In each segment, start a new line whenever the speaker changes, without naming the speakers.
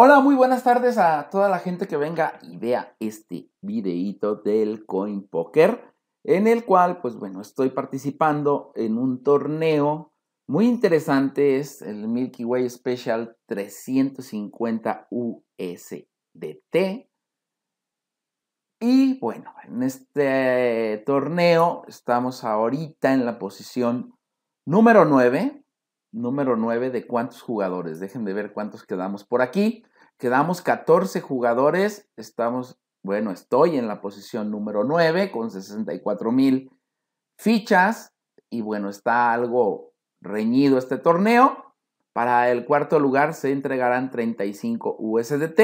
Hola, muy buenas tardes a toda la gente que venga y vea este videíto del Coin Poker, en el cual, pues bueno, estoy participando en un torneo muy interesante, es el Milky Way Special 350 USDT. Y bueno, en este torneo estamos ahorita en la posición número 9, número 9 de cuántos jugadores. Dejen de ver cuántos quedamos por aquí. Quedamos 14 jugadores, estamos, bueno, estoy en la posición número 9 con 64 mil fichas y bueno, está algo reñido este torneo. Para el cuarto lugar se entregarán 35 USDT,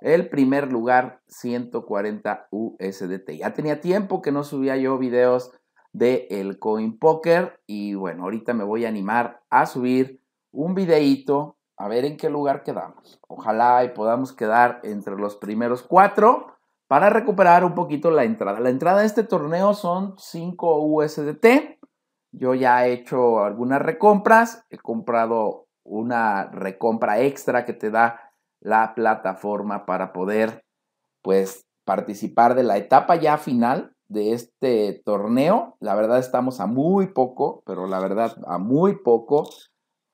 el primer lugar 140 USDT. Ya tenía tiempo que no subía yo videos de el Coin Poker y bueno, ahorita me voy a animar a subir un videíto a ver en qué lugar quedamos. Ojalá y podamos quedar entre los primeros cuatro para recuperar un poquito la entrada. La entrada de este torneo son 5 USDT. Yo ya he hecho algunas recompras. He comprado una recompra extra que te da la plataforma para poder pues participar de la etapa ya final de este torneo. La verdad estamos a muy poco, pero la verdad a muy poco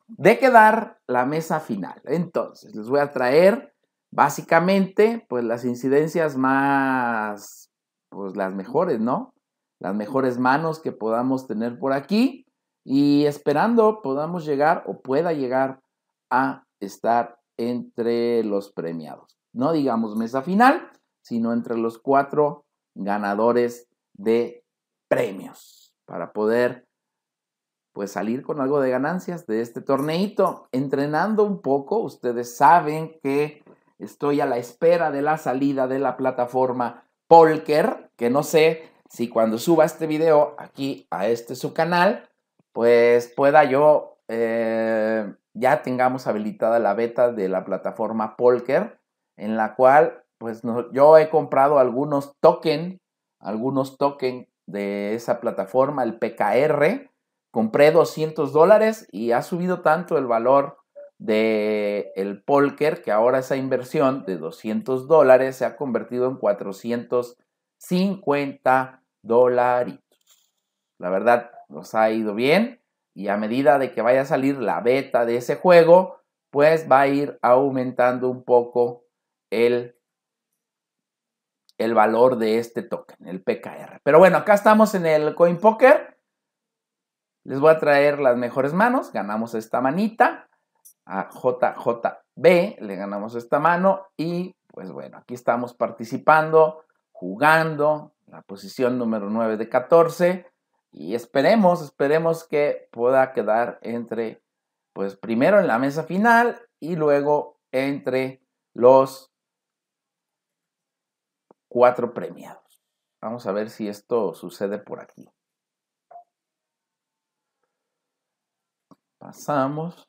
de quedar la mesa final. Entonces, les voy a traer básicamente pues las incidencias más, pues las mejores, ¿no? Las mejores manos que podamos tener por aquí y esperando podamos llegar o pueda llegar a estar entre los premiados. No digamos mesa final, sino entre los cuatro ganadores de premios para poder pues salir con algo de ganancias de este torneito. Entrenando un poco, ustedes saben que estoy a la espera de la salida de la plataforma Polker, que no sé si cuando suba este video aquí a este su canal, pues pueda yo, eh, ya tengamos habilitada la beta de la plataforma Polker, en la cual pues yo he comprado algunos token, algunos token de esa plataforma, el PKR, compré 200 dólares y ha subido tanto el valor de el Polker que ahora esa inversión de 200 dólares se ha convertido en 450 dólares. La verdad, nos ha ido bien y a medida de que vaya a salir la beta de ese juego, pues va a ir aumentando un poco el, el valor de este token, el PKR. Pero bueno, acá estamos en el Coin Poker les voy a traer las mejores manos. Ganamos esta manita. A JJB le ganamos esta mano. Y pues bueno, aquí estamos participando, jugando. La posición número 9 de 14. Y esperemos, esperemos que pueda quedar entre, pues primero en la mesa final y luego entre los cuatro premiados. Vamos a ver si esto sucede por aquí. pasamos.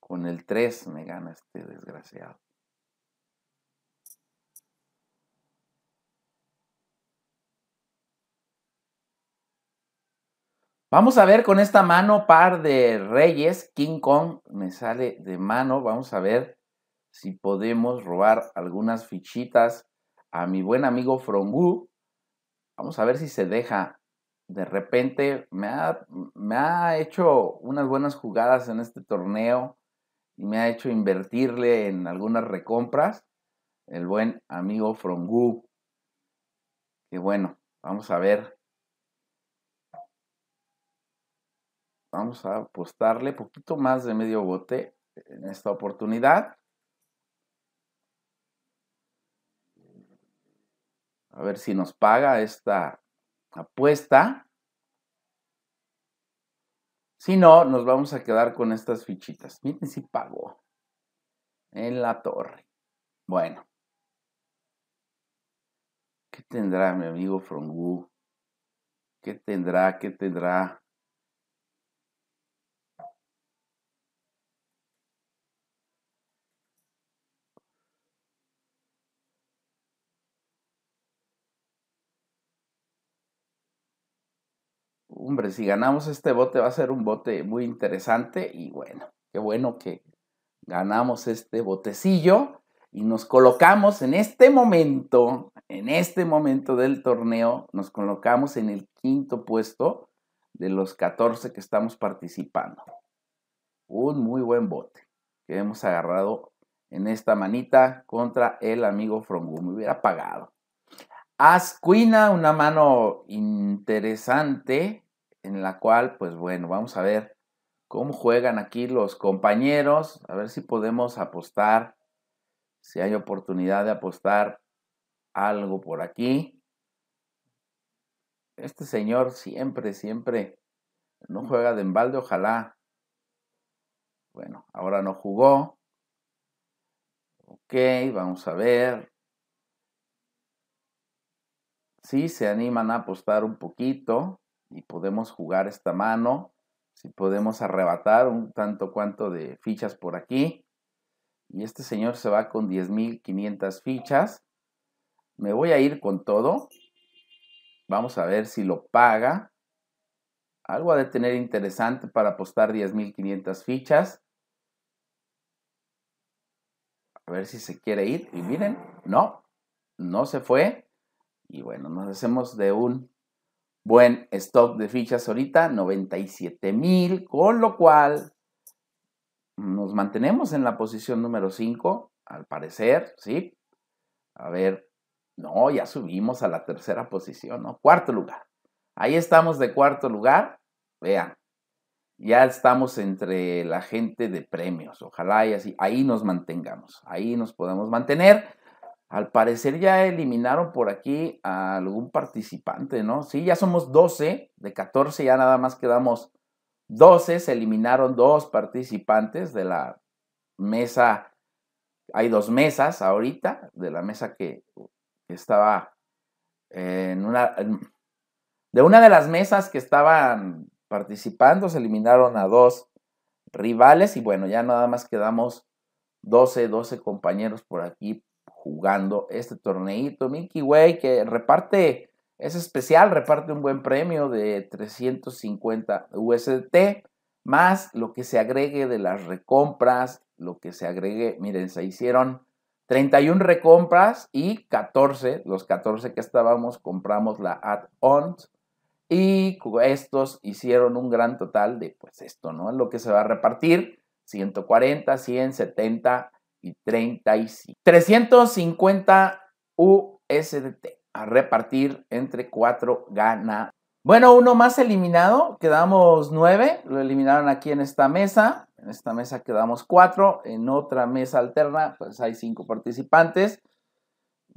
Con el 3 me gana este desgraciado. Vamos a ver con esta mano par de reyes. King Kong me sale de mano. Vamos a ver si podemos robar algunas fichitas a mi buen amigo Frongu. Vamos a ver si se deja. De repente me ha, me ha hecho unas buenas jugadas en este torneo y me ha hecho invertirle en algunas recompras. El buen amigo Frongu. qué bueno, vamos a ver Vamos a apostarle poquito más de medio bote en esta oportunidad. A ver si nos paga esta apuesta. Si no, nos vamos a quedar con estas fichitas. Miren si pagó en la torre. Bueno. ¿Qué tendrá mi amigo Frongu? ¿Qué tendrá? ¿Qué tendrá? hombre, si ganamos este bote va a ser un bote muy interesante y bueno, qué bueno que ganamos este botecillo y nos colocamos en este momento, en este momento del torneo, nos colocamos en el quinto puesto de los 14 que estamos participando. Un muy buen bote que hemos agarrado en esta manita contra el amigo Frongu. Me hubiera pagado. Asquina, una mano interesante en la cual, pues bueno, vamos a ver cómo juegan aquí los compañeros, a ver si podemos apostar, si hay oportunidad de apostar algo por aquí. Este señor siempre, siempre no juega de embalde, ojalá. Bueno, ahora no jugó. Ok, vamos a ver. Si sí, se animan a apostar un poquito y podemos jugar esta mano, si podemos arrebatar un tanto cuanto de fichas por aquí. Y este señor se va con 10.500 fichas. Me voy a ir con todo. Vamos a ver si lo paga. Algo ha de tener interesante para apostar 10.500 fichas. A ver si se quiere ir. Y miren, no, no se fue. Y bueno, nos hacemos de un buen stock de fichas ahorita, 97 mil, con lo cual nos mantenemos en la posición número 5, al parecer, ¿sí? A ver, no, ya subimos a la tercera posición, ¿no? Cuarto lugar. Ahí estamos de cuarto lugar, vean. Ya estamos entre la gente de premios, ojalá y así, ahí nos mantengamos, ahí nos podemos mantener al parecer ya eliminaron por aquí a algún participante, ¿no? Sí, ya somos 12, de 14 ya nada más quedamos 12, se eliminaron dos participantes de la mesa, hay dos mesas ahorita, de la mesa que, estaba en una, de una de las mesas que estaban participando, se eliminaron a dos rivales y bueno, ya nada más quedamos 12, 12 compañeros por aquí jugando este torneito. Milky Way que reparte, es especial, reparte un buen premio de 350 USDT, más lo que se agregue de las recompras, lo que se agregue, miren, se hicieron 31 recompras y 14, los 14 que estábamos, compramos la add-on. Y estos hicieron un gran total de, pues esto, ¿no? es Lo que se va a repartir, 140, 170 y 35. 350 USDT a repartir entre cuatro gana. Bueno, uno más eliminado, quedamos nueve, lo eliminaron aquí en esta mesa, en esta mesa quedamos cuatro, en otra mesa alterna, pues hay cinco participantes,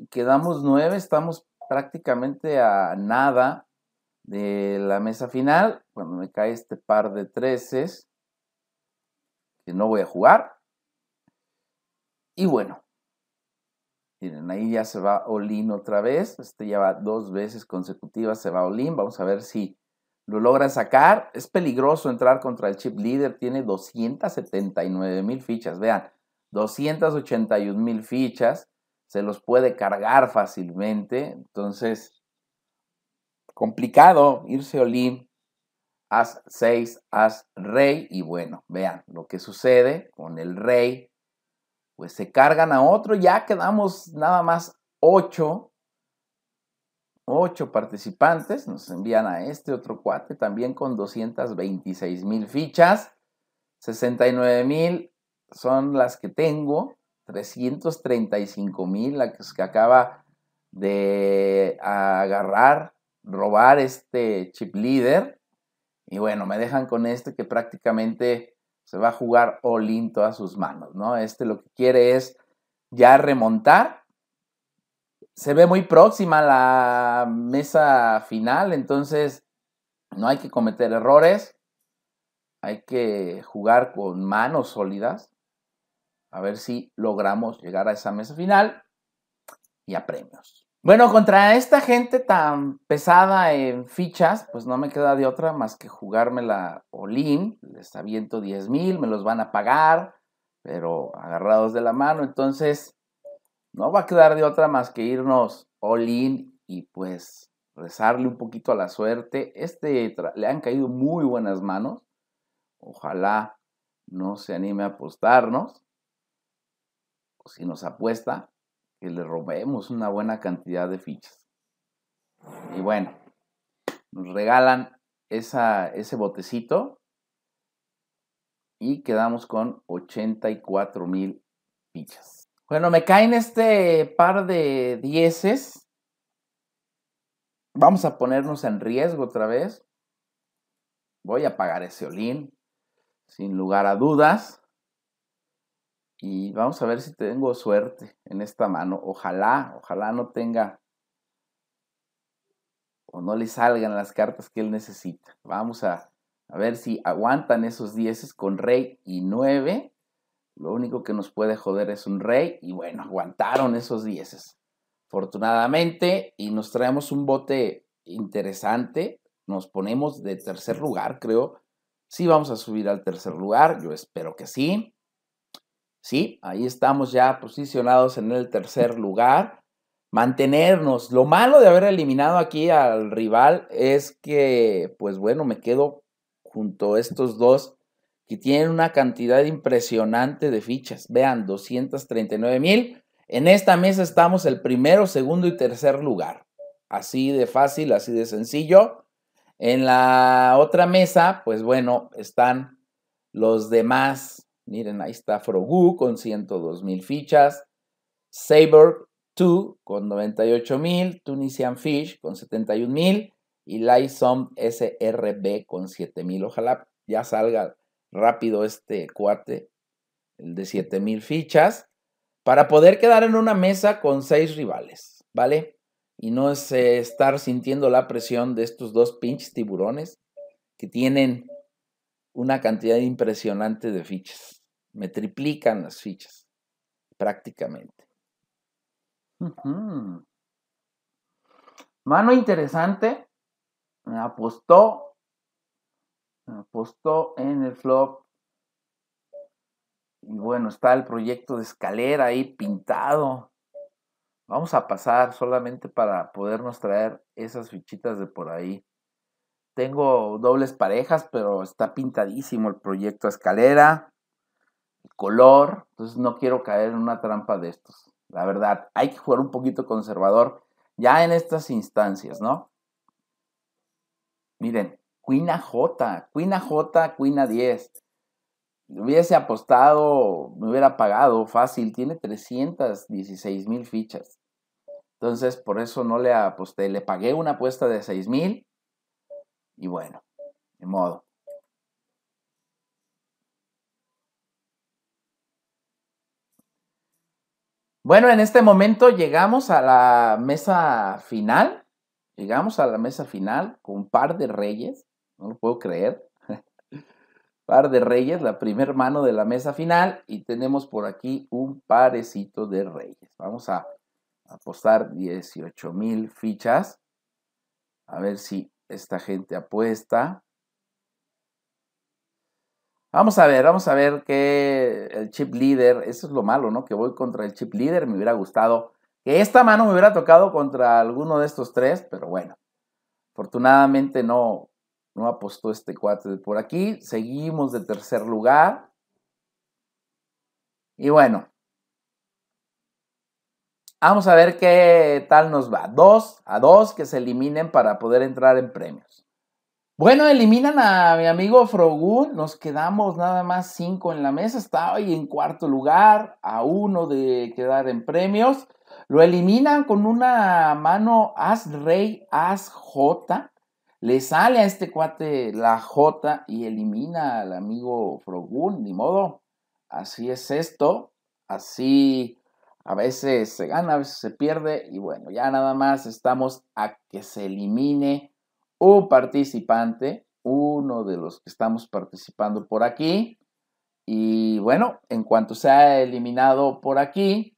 quedamos nueve, estamos prácticamente a nada de la mesa final, cuando me cae este par de 13 que no voy a jugar, y bueno, miren, ahí ya se va Olin otra vez. Este ya va dos veces consecutivas, se va Olin. Vamos a ver si lo logra sacar. Es peligroso entrar contra el chip líder. Tiene 279 mil fichas. Vean, 281 mil fichas. Se los puede cargar fácilmente. Entonces, complicado irse Olin. As 6, As Rey. Y bueno, vean lo que sucede con el Rey pues se cargan a otro, ya quedamos nada más ocho, ocho participantes, nos envían a este otro cuate también con 226 mil fichas, 69 mil son las que tengo, 335 mil las que acaba de agarrar, robar este chip líder, y bueno, me dejan con este que prácticamente se va a jugar all in todas sus manos, ¿no? Este lo que quiere es ya remontar. Se ve muy próxima la mesa final, entonces no hay que cometer errores. Hay que jugar con manos sólidas. A ver si logramos llegar a esa mesa final y a premios. Bueno, contra esta gente tan pesada en fichas, pues no me queda de otra más que jugármela Olin. Les aviento 10 mil, me los van a pagar, pero agarrados de la mano. Entonces, no va a quedar de otra más que irnos Olin y pues rezarle un poquito a la suerte. Este le han caído muy buenas manos. Ojalá no se anime a apostarnos. O si nos apuesta, le robemos una buena cantidad de fichas. Y bueno, nos regalan ese botecito y quedamos con 84 mil fichas. Bueno, me caen este par de dieces. Vamos a ponernos en riesgo otra vez. Voy a pagar ese olín, sin lugar a dudas. Y vamos a ver si tengo suerte en esta mano. Ojalá, ojalá no tenga o no le salgan las cartas que él necesita. Vamos a, ver si aguantan esos dieces con rey y 9. Lo único que nos puede joder es un rey. Y bueno, aguantaron esos dieces. Afortunadamente, y nos traemos un bote interesante. Nos ponemos de tercer lugar, creo. Sí, vamos a subir al tercer lugar. Yo espero que sí. ¿sí? Ahí estamos ya posicionados en el tercer lugar. Mantenernos. Lo malo de haber eliminado aquí al rival es que, pues bueno, me quedo junto a estos dos que tienen una cantidad impresionante de fichas. Vean, 239 mil. En esta mesa estamos el primero, segundo y tercer lugar. Así de fácil, así de sencillo. En la otra mesa, pues bueno, están los demás Miren, ahí está Frogu con 102,000 mil fichas. Saber 2 con 98,000. mil. Tunisian Fish con 71,000. mil. Y Lysom SRB con 7,000. Ojalá ya salga rápido este cuate, el de 7,000 fichas, para poder quedar en una mesa con seis rivales, ¿vale? Y no es eh, estar sintiendo la presión de estos dos pinches tiburones que tienen una cantidad impresionante de fichas. Me triplican las fichas, prácticamente. Mano interesante. Me apostó. Me apostó en el flop. Y bueno, está el proyecto de escalera ahí pintado. Vamos a pasar solamente para podernos traer esas fichitas de por ahí. Tengo dobles parejas, pero está pintadísimo el proyecto escalera color. Entonces no quiero caer en una trampa de estos. La verdad, hay que jugar un poquito conservador ya en estas instancias, ¿no? Miren, Quina J, Quina J, Quina 10. Hubiese apostado, me hubiera pagado fácil. Tiene 316 mil fichas. Entonces, por eso no le aposté. Le pagué una apuesta de 6 mil. Y bueno, de modo. Bueno, en este momento llegamos a la mesa final. Llegamos a la mesa final con un par de reyes. No lo puedo creer. par de reyes, la primer mano de la mesa final. Y tenemos por aquí un parecito de reyes. Vamos a apostar 18 mil fichas. A ver si esta gente apuesta. Vamos a ver, vamos a ver que el chip líder, eso es lo malo, ¿no? Que voy contra el chip líder, me hubiera gustado que esta mano me hubiera tocado contra alguno de estos tres, pero bueno, afortunadamente no, no apostó este cuate por aquí. Seguimos de tercer lugar. Y bueno, vamos a ver qué tal nos va. Dos a dos que se eliminen para poder entrar en premios. Bueno, eliminan a mi amigo Frogun, nos quedamos nada más cinco en la mesa, estaba hoy en cuarto lugar, a uno de quedar en premios. Lo eliminan con una mano as rey, as J. Le sale a este cuate la J y elimina al amigo Frogun, ni modo. Así es esto, así a veces se gana, a veces se pierde y bueno, ya nada más estamos a que se elimine un participante, uno de los que estamos participando por aquí. Y bueno, en cuanto sea eliminado por aquí,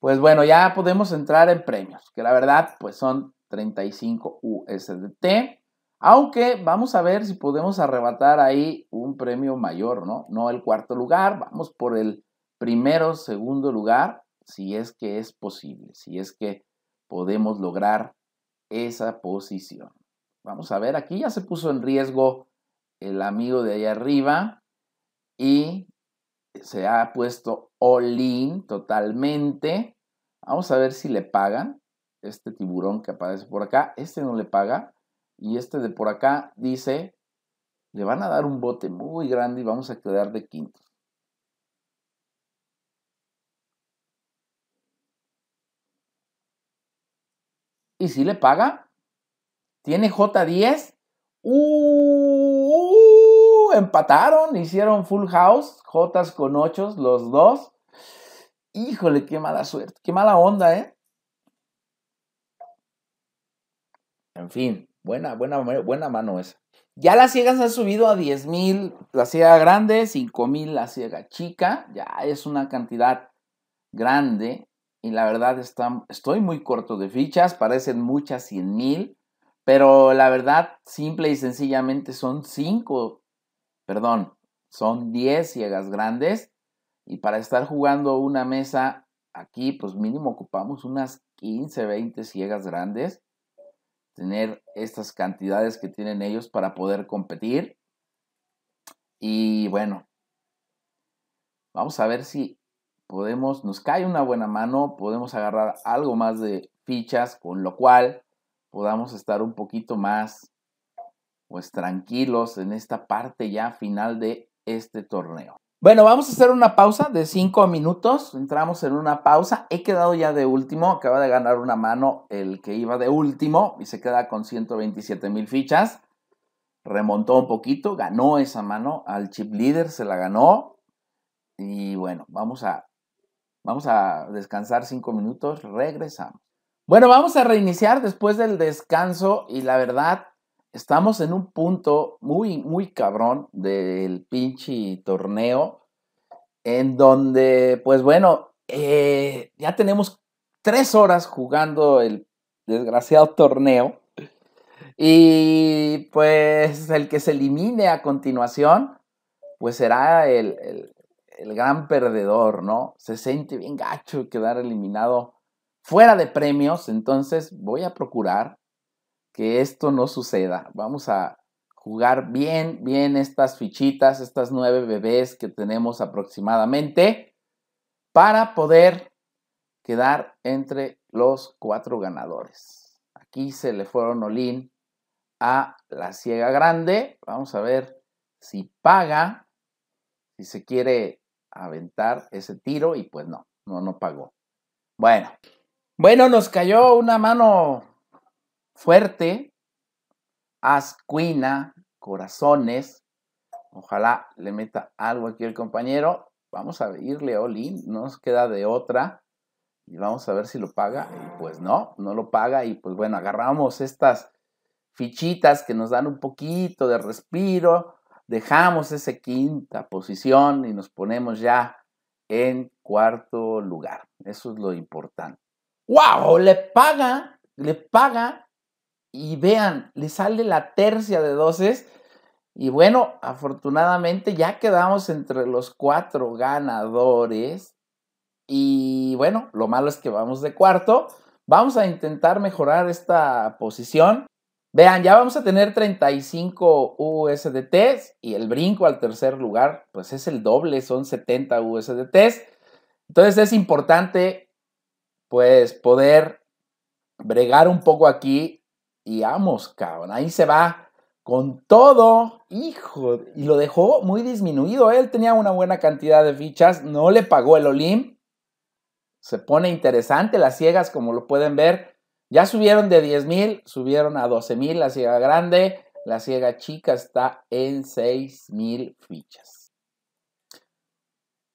pues bueno, ya podemos entrar en premios, que la verdad, pues son 35 USDT. Aunque vamos a ver si podemos arrebatar ahí un premio mayor, ¿no? No el cuarto lugar, vamos por el primero, segundo lugar, si es que es posible, si es que podemos lograr esa posición. Vamos a ver, aquí ya se puso en riesgo el amigo de ahí arriba y se ha puesto all in totalmente. Vamos a ver si le pagan. Este tiburón que aparece por acá, este no le paga. Y este de por acá dice, le van a dar un bote muy grande y vamos a quedar de quinto. y si le paga. Tiene J10. Uh, empataron, hicieron full house, J con 8 los dos. Híjole, qué mala suerte, qué mala onda, ¿eh? En fin, buena, buena, buena mano esa. Ya las ciegas han subido a 10.000. la ciega grande, 5000, la ciega chica. Ya es una cantidad grande y la verdad estoy muy corto de fichas, parecen muchas cien mil, pero la verdad simple y sencillamente son 5, perdón, son 10 ciegas grandes y para estar jugando una mesa aquí pues mínimo ocupamos unas 15, 20 ciegas grandes, tener estas cantidades que tienen ellos para poder competir y bueno, vamos a ver si podemos, nos cae una buena mano, podemos agarrar algo más de fichas, con lo cual podamos estar un poquito más pues tranquilos en esta parte ya final de este torneo. Bueno, vamos a hacer una pausa de 5 minutos. Entramos en una pausa. He quedado ya de último. Acaba de ganar una mano el que iba de último y se queda con 127 mil fichas. Remontó un poquito, ganó esa mano al chip líder, se la ganó. Y bueno, vamos a Vamos a descansar cinco minutos, regresamos. Bueno, vamos a reiniciar después del descanso y la verdad, estamos en un punto muy, muy cabrón del pinche torneo, en donde, pues bueno, eh, ya tenemos tres horas jugando el desgraciado torneo. Y pues el que se elimine a continuación, pues será el, el gran perdedor, ¿no? Se siente bien gacho quedar eliminado fuera de premios, entonces voy a procurar que esto no suceda. Vamos a jugar bien, bien estas fichitas, estas nueve bebés que tenemos aproximadamente, para poder quedar entre los cuatro ganadores. Aquí se le fueron Olin a la ciega grande. Vamos a ver si paga, si se quiere aventar ese tiro y pues no, no, no pagó. Bueno, bueno, nos cayó una mano fuerte, ascuina, corazones. Ojalá le meta algo aquí el compañero. Vamos a irle Olin, no nos queda de otra. Y vamos a ver si lo paga. Y pues no, no lo paga. Y pues bueno, agarramos estas fichitas que nos dan un poquito de respiro dejamos esa quinta posición y nos ponemos ya en cuarto lugar. Eso es lo importante. ¡Wow! Le paga, le paga y vean, le sale la tercia de doces. Y bueno, afortunadamente ya quedamos entre los cuatro ganadores. Y bueno, lo malo es que vamos de cuarto. Vamos a intentar mejorar esta posición. Vean, ya vamos a tener 35 USDTs y el brinco al tercer lugar, pues es el doble, son 70 USDTs. Entonces es importante, pues, poder bregar un poco aquí y vamos, cabrón, ahí se va con todo, hijo, y lo dejó muy disminuido. ¿eh? Él tenía una buena cantidad de fichas, no le pagó el Olim. Se pone interesante las ciegas, como lo pueden ver. Ya subieron de 10 mil, subieron a 12 mil la ciega grande, la ciega chica está en 6 mil fichas.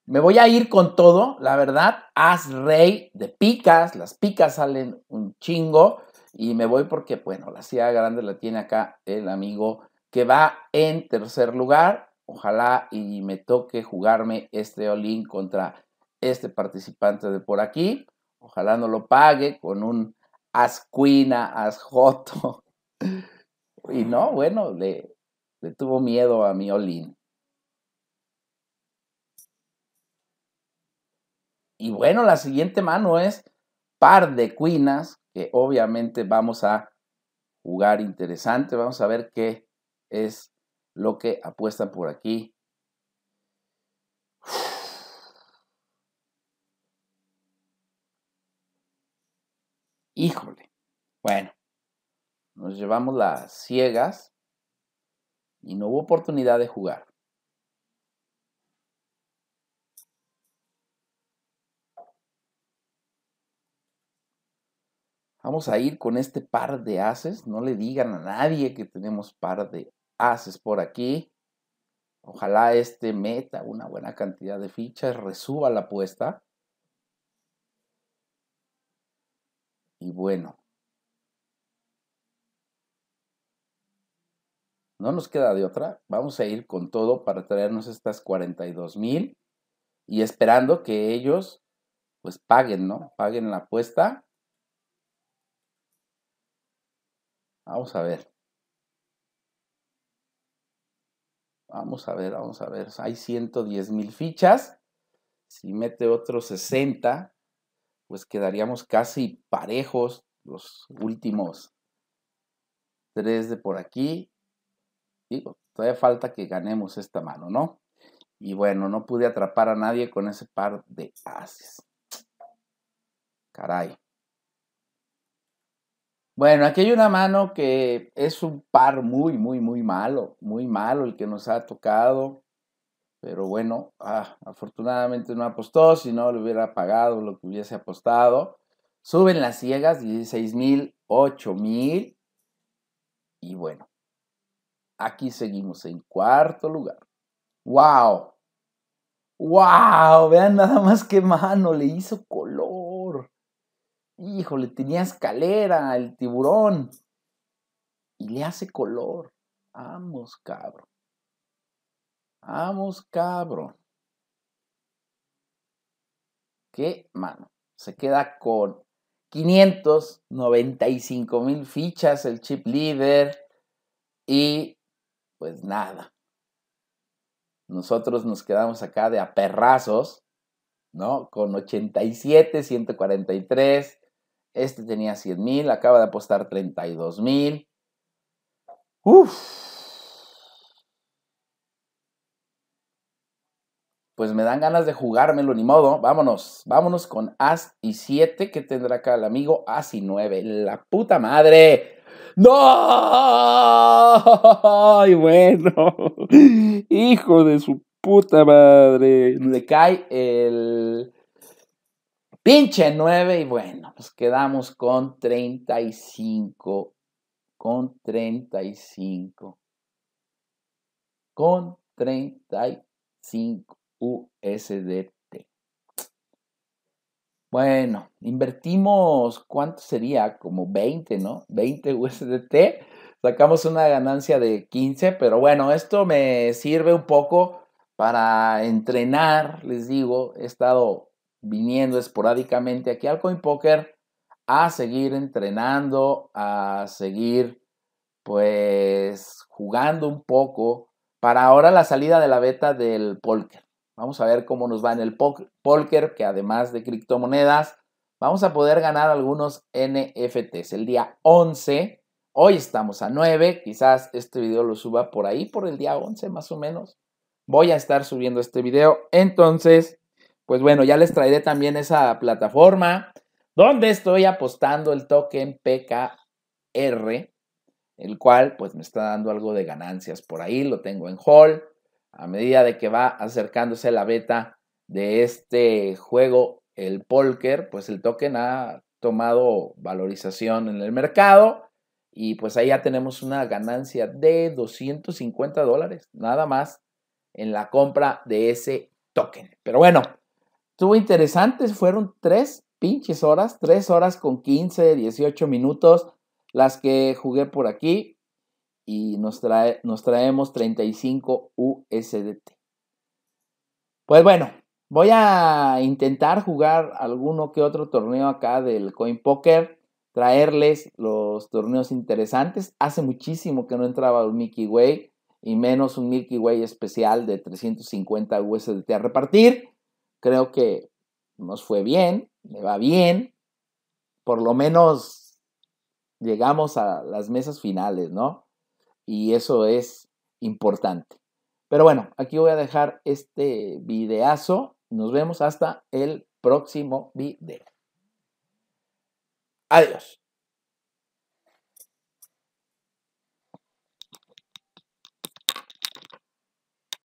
Me voy a ir con todo, la verdad. haz rey de picas, las picas salen un chingo y me voy porque, bueno, la ciega grande la tiene acá el amigo que va en tercer lugar. Ojalá y me toque jugarme este all contra este participante de por aquí. Ojalá no lo pague con un Ascuina, Asjoto. Y no, bueno, le, le tuvo miedo a mi Olin. Y bueno, la siguiente mano es par de cuinas, que obviamente vamos a jugar interesante. Vamos a ver qué es lo que apuestan por aquí Híjole. Bueno, nos llevamos las ciegas y no hubo oportunidad de jugar. Vamos a ir con este par de haces. No le digan a nadie que tenemos par de haces por aquí. Ojalá este meta una buena cantidad de fichas, resuba la apuesta. y bueno. No nos queda de otra. Vamos a ir con todo para traernos estas 42 mil y esperando que ellos pues paguen, ¿no? Paguen la apuesta. Vamos a ver. Vamos a ver, vamos a ver. Hay 110 mil fichas. Si mete otros 60, pues quedaríamos casi parejos los últimos tres de por aquí. Digo, todavía falta que ganemos esta mano, ¿no? Y bueno, no pude atrapar a nadie con ese par de ases. Caray. Bueno, aquí hay una mano que es un par muy, muy, muy malo, muy malo el que nos ha tocado. Pero bueno, ah, afortunadamente no apostó, si no le hubiera pagado lo que hubiese apostado. Suben las ciegas, 16 mil, 8 mil. Y bueno, aquí seguimos en cuarto lugar. ¡Wow! ¡Wow! Vean nada más qué mano, le hizo color. Híjole, tenía escalera el tiburón. Y le hace color. Vamos, cabrón. Vamos, cabrón. Qué mano. Se queda con 595 mil fichas el chip líder y pues nada. Nosotros nos quedamos acá de aperrazos, ¿no? Con 87, 143. Este tenía 100 mil, acaba de apostar 32 mil. Uf pues me dan ganas de jugármelo, ni modo. Vámonos, vámonos con As y 7 que tendrá acá el amigo As y 9. La puta madre. No. Ay, bueno. Hijo de su puta madre. Le cae el pinche 9 y bueno, nos pues, quedamos con 35. Con 35. Con 35. USDT. Bueno, invertimos, ¿cuánto sería? Como 20, ¿no? 20 USDT. Sacamos una ganancia de 15, pero bueno, esto me sirve un poco para entrenar, les digo, he estado viniendo esporádicamente aquí al poker a seguir entrenando, a seguir pues jugando un poco para ahora la salida de la beta del Polker. Vamos a ver cómo nos va en el Polker, que además de criptomonedas, vamos a poder ganar algunos NFTs. El día 11, hoy estamos a 9, quizás este video lo suba por ahí, por el día 11 más o menos. Voy a estar subiendo este video. Entonces, pues bueno, ya les traeré también esa plataforma donde estoy apostando el token PKR, el cual pues me está dando algo de ganancias por ahí, lo tengo en hall a medida de que va acercándose la beta de este juego, el Polker, pues el token ha tomado valorización en el mercado y pues ahí ya tenemos una ganancia de 250 dólares, nada más, en la compra de ese token. Pero bueno, estuvo interesante, fueron tres pinches horas, tres horas con 15, 18 minutos las que jugué por aquí y nos, trae, nos traemos 35 USDT. Pues bueno, voy a intentar jugar alguno que otro torneo acá del Coin Poker, traerles los torneos interesantes. Hace muchísimo que no entraba un Milky Way y menos un Milky Way especial de 350 USDT a repartir. Creo que nos fue bien, me va bien. Por lo menos llegamos a las mesas finales, ¿no? y eso es importante. Pero bueno, aquí voy a dejar este videazo. Nos vemos hasta el próximo video. Adiós.